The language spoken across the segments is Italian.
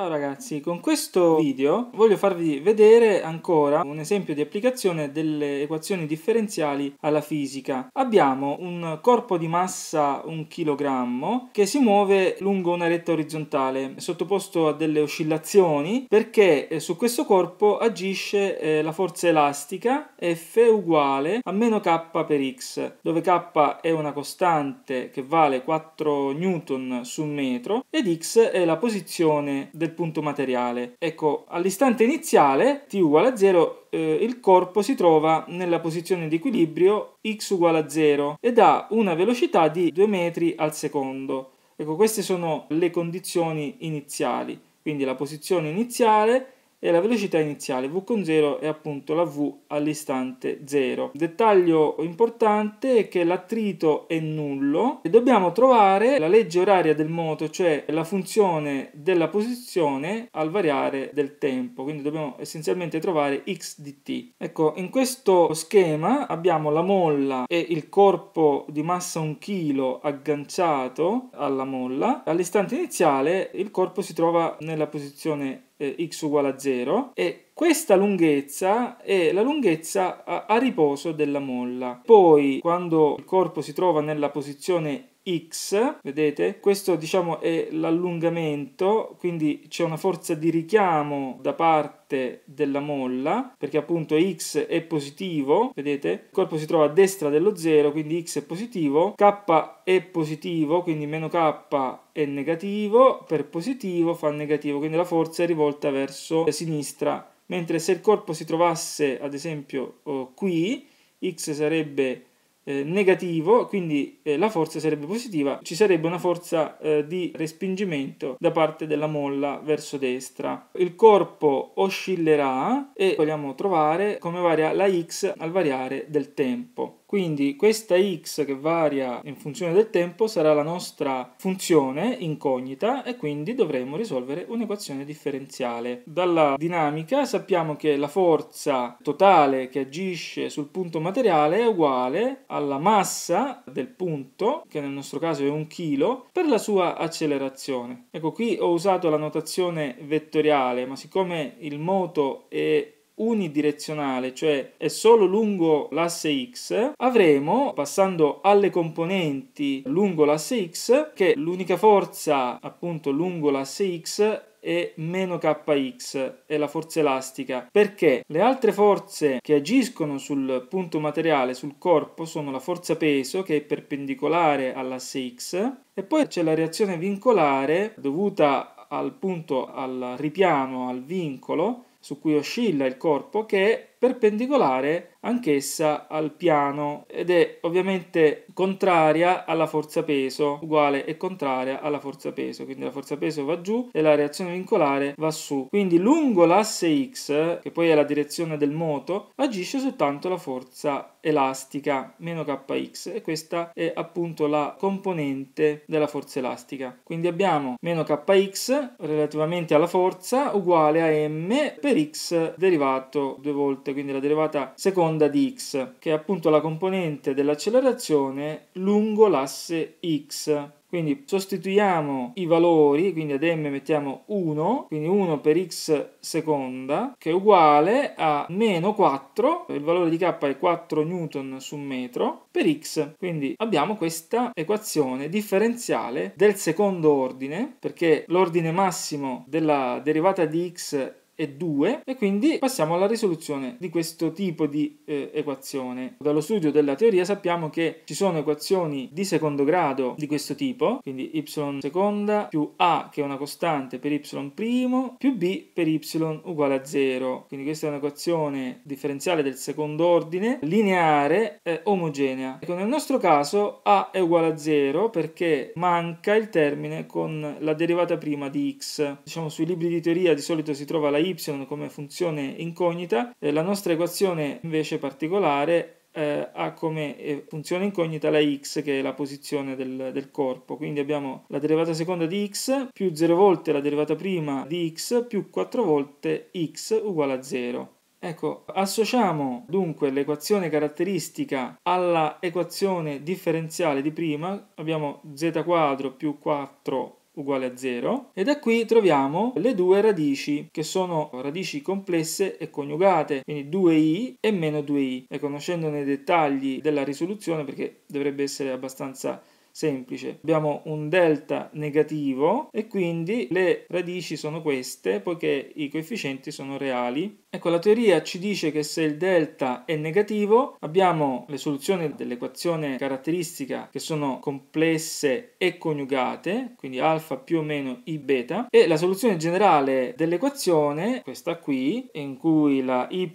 Ciao ragazzi, con questo video voglio farvi vedere ancora un esempio di applicazione delle equazioni differenziali alla fisica. Abbiamo un corpo di massa 1 kg che si muove lungo una retta orizzontale, sottoposto a delle oscillazioni perché eh, su questo corpo agisce eh, la forza elastica F uguale a meno k per x, dove k è una costante che vale 4 newton su metro ed x è la posizione del del punto materiale. Ecco, all'istante iniziale, t uguale a 0, eh, il corpo si trova nella posizione di equilibrio x uguale a 0 ed ha una velocità di 2 metri al secondo. Ecco, queste sono le condizioni iniziali, quindi la posizione iniziale e la velocità iniziale V0 è appunto la V all'istante 0. Dettaglio importante è che l'attrito è nullo e dobbiamo trovare la legge oraria del moto, cioè la funzione della posizione al variare del tempo, quindi dobbiamo essenzialmente trovare x di t. Ecco, in questo schema abbiamo la molla e il corpo di massa 1 kg agganciato alla molla. All'istante iniziale il corpo si trova nella posizione eh, x uguale a 0 e questa lunghezza è la lunghezza a, a riposo della molla. Poi, quando il corpo si trova nella posizione X, vedete? Questo diciamo è l'allungamento, quindi c'è una forza di richiamo da parte della molla, perché appunto X è positivo, vedete? Il corpo si trova a destra dello 0, quindi X è positivo, K è positivo, quindi meno K è negativo, per positivo fa negativo, quindi la forza è rivolta verso sinistra mentre se il corpo si trovasse ad esempio oh, qui, x sarebbe eh, negativo, quindi eh, la forza sarebbe positiva, ci sarebbe una forza eh, di respingimento da parte della molla verso destra. Il corpo oscillerà e vogliamo trovare come varia la x al variare del tempo. Quindi questa x che varia in funzione del tempo sarà la nostra funzione incognita e quindi dovremo risolvere un'equazione differenziale. Dalla dinamica sappiamo che la forza totale che agisce sul punto materiale è uguale alla massa del punto, che nel nostro caso è un chilo, per la sua accelerazione. Ecco qui ho usato la notazione vettoriale, ma siccome il moto è unidirezionale, cioè è solo lungo l'asse x, avremo, passando alle componenti lungo l'asse x, che l'unica forza appunto lungo l'asse x è meno kx è la forza elastica perché le altre forze che agiscono sul punto materiale sul corpo sono la forza peso che è perpendicolare all'asse x e poi c'è la reazione vincolare dovuta al punto al ripiano al vincolo su cui oscilla il corpo che è perpendicolare anch'essa al piano ed è ovviamente contraria alla forza peso, uguale e contraria alla forza peso, quindi la forza peso va giù e la reazione vincolare va su. Quindi lungo l'asse X, che poi è la direzione del moto, agisce soltanto la forza elastica meno kx e questa è appunto la componente della forza elastica. Quindi abbiamo meno kx relativamente alla forza uguale a m per x derivato due volte, quindi la derivata seconda fonda di x, che è appunto la componente dell'accelerazione lungo l'asse x. Quindi sostituiamo i valori, quindi ad m mettiamo 1, quindi 1 per x seconda, che è uguale a meno 4, il valore di k è 4 newton su metro, per x. Quindi abbiamo questa equazione differenziale del secondo ordine, perché l'ordine massimo della derivata di x e 2 e quindi passiamo alla risoluzione di questo tipo di eh, equazione. Dallo studio della teoria sappiamo che ci sono equazioni di secondo grado di questo tipo, quindi y seconda più a che è una costante per y primo più b per y uguale a 0. Quindi questa è un'equazione differenziale del secondo ordine, lineare e omogenea. Ecco, nel nostro caso a è uguale a 0 perché manca il termine con la derivata prima di x. Diciamo sui libri di teoria di solito si trova la y y come funzione incognita, la nostra equazione invece particolare eh, ha come eh, funzione incognita la x che è la posizione del, del, corpo quindi abbiamo la derivata seconda di x più 0 volte la derivata prima di x più 4 volte x uguale a 0 Ecco, associamo dunque l'equazione caratteristica alla equazione differenziale di prima, abbiamo z quadro più 4 uguale a 0 e da qui troviamo le due radici che sono radici complesse e coniugate quindi 2i e meno 2i e conoscendo nei dettagli della risoluzione perché dovrebbe essere abbastanza semplice. Abbiamo un delta negativo e quindi le radici sono queste poiché i coefficienti sono reali Ecco, la teoria ci dice che se il delta è negativo abbiamo le soluzioni dell'equazione caratteristica che sono complesse e coniugate, quindi alfa più o meno i beta, e la soluzione generale dell'equazione, questa qui, in cui la y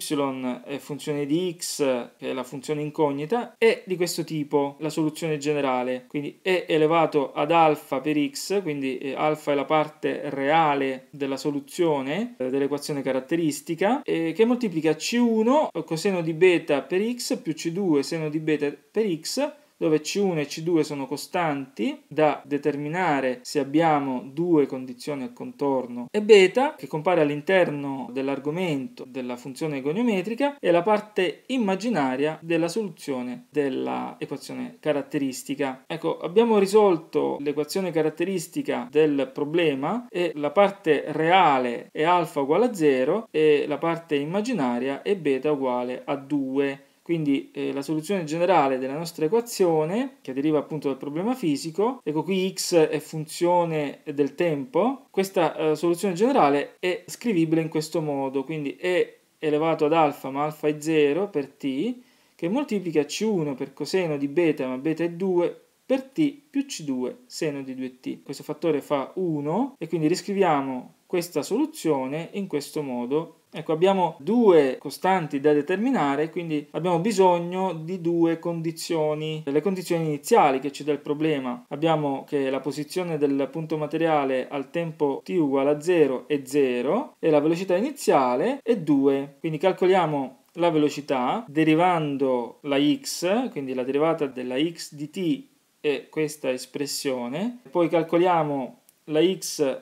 è funzione di x, che è la funzione incognita, è di questo tipo, la soluzione generale, quindi e elevato ad alfa per x, quindi eh, alfa è la parte reale della soluzione eh, dell'equazione caratteristica, eh, che moltiplica C1 coseno di beta per x più C2 seno di beta per x dove C1 e C2 sono costanti da determinare se abbiamo due condizioni al contorno e beta che compare all'interno dell'argomento della funzione goniometrica e la parte immaginaria della soluzione dell'equazione caratteristica. Ecco, abbiamo risolto l'equazione caratteristica del problema e la parte reale è alfa uguale a 0 e la parte immaginaria è beta uguale a 2. Quindi eh, la soluzione generale della nostra equazione, che deriva appunto dal problema fisico, ecco qui x è funzione del tempo, questa eh, soluzione generale è scrivibile in questo modo, quindi e elevato ad alfa ma alfa è 0 per t, che moltiplica c1 per coseno di beta ma beta è 2 per t più c2 seno di 2t. Questo fattore fa 1 e quindi riscriviamo questa soluzione in questo modo Ecco, abbiamo due costanti da determinare, quindi abbiamo bisogno di due condizioni, le condizioni iniziali che ci dà il problema. Abbiamo che la posizione del punto materiale al tempo t uguale a 0 è 0 e la velocità iniziale è 2. Quindi calcoliamo la velocità derivando la x, quindi la derivata della x di t è questa espressione. Poi calcoliamo la x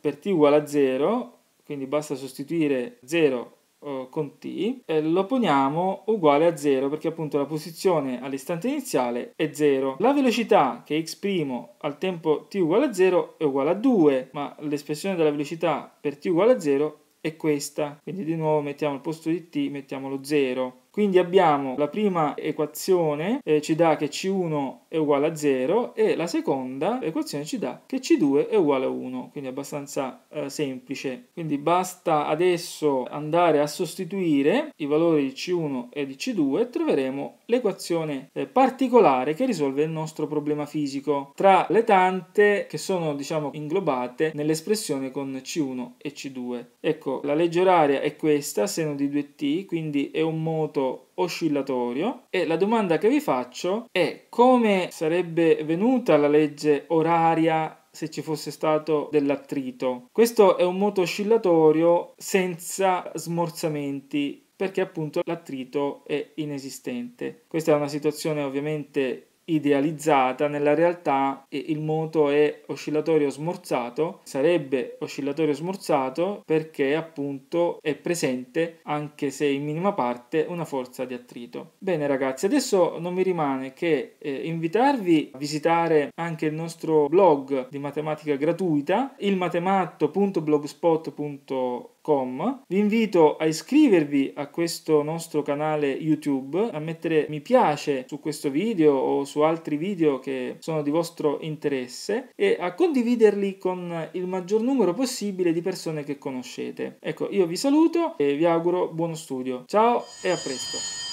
per t uguale a 0 quindi basta sostituire 0 eh, con t, lo poniamo uguale a 0 perché appunto la posizione all'istante iniziale è 0. La velocità che x' al tempo t uguale a 0 è uguale a 2, ma l'espressione della velocità per t uguale a 0 è questa. Quindi di nuovo mettiamo al posto di t, mettiamo lo 0. Quindi abbiamo la prima equazione eh, ci dà che C1 è uguale a 0 e la seconda equazione ci dà che C2 è uguale a 1, quindi abbastanza eh, semplice. Quindi basta adesso andare a sostituire i valori di C1 e di C2 e troveremo l'equazione eh, particolare che risolve il nostro problema fisico tra le tante che sono diciamo inglobate nell'espressione con C1 e C2. Ecco, la legge oraria è questa, seno di 2t, quindi è un moto oscillatorio e la domanda che vi faccio è come sarebbe venuta la legge oraria se ci fosse stato dell'attrito. Questo è un moto oscillatorio senza smorzamenti perché appunto l'attrito è inesistente. Questa è una situazione ovviamente idealizzata nella realtà il moto è oscillatorio smorzato sarebbe oscillatorio smorzato perché appunto è presente anche se in minima parte una forza di attrito bene ragazzi adesso non mi rimane che eh, invitarvi a visitare anche il nostro blog di matematica gratuita ilmatematto.blogspot.com vi invito a iscrivervi a questo nostro canale YouTube, a mettere mi piace su questo video o su altri video che sono di vostro interesse e a condividerli con il maggior numero possibile di persone che conoscete. Ecco, io vi saluto e vi auguro buono studio. Ciao e a presto!